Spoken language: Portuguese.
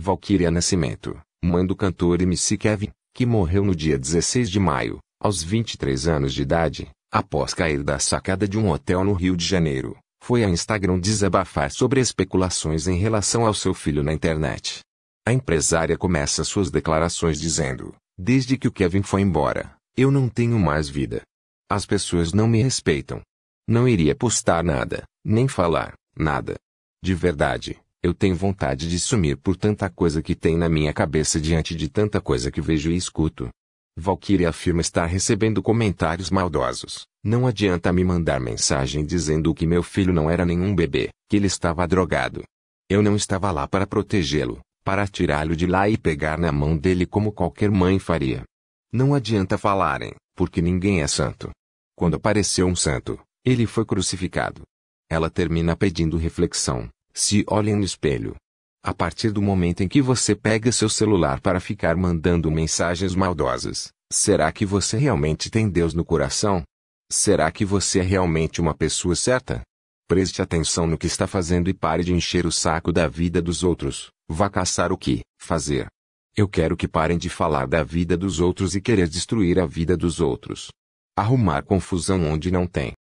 Valquíria Nascimento, mãe do cantor MC Kevin, que morreu no dia 16 de maio, aos 23 anos de idade, após cair da sacada de um hotel no Rio de Janeiro, foi a Instagram desabafar sobre especulações em relação ao seu filho na internet. A empresária começa suas declarações dizendo: Desde que o Kevin foi embora, eu não tenho mais vida. As pessoas não me respeitam. Não iria postar nada, nem falar, nada. De verdade, eu tenho vontade de sumir por tanta coisa que tem na minha cabeça diante de tanta coisa que vejo e escuto. Valkyrie afirma estar recebendo comentários maldosos. Não adianta me mandar mensagem dizendo que meu filho não era nenhum bebê, que ele estava drogado. Eu não estava lá para protegê-lo, para tirá-lo de lá e pegar na mão dele como qualquer mãe faria. Não adianta falarem, porque ninguém é santo. Quando apareceu um santo, ele foi crucificado. Ela termina pedindo reflexão, se olhem no espelho. A partir do momento em que você pega seu celular para ficar mandando mensagens maldosas, será que você realmente tem Deus no coração? Será que você é realmente uma pessoa certa? Preste atenção no que está fazendo e pare de encher o saco da vida dos outros. Vá caçar o que fazer. Eu quero que parem de falar da vida dos outros e querer destruir a vida dos outros. Arrumar confusão onde não tem.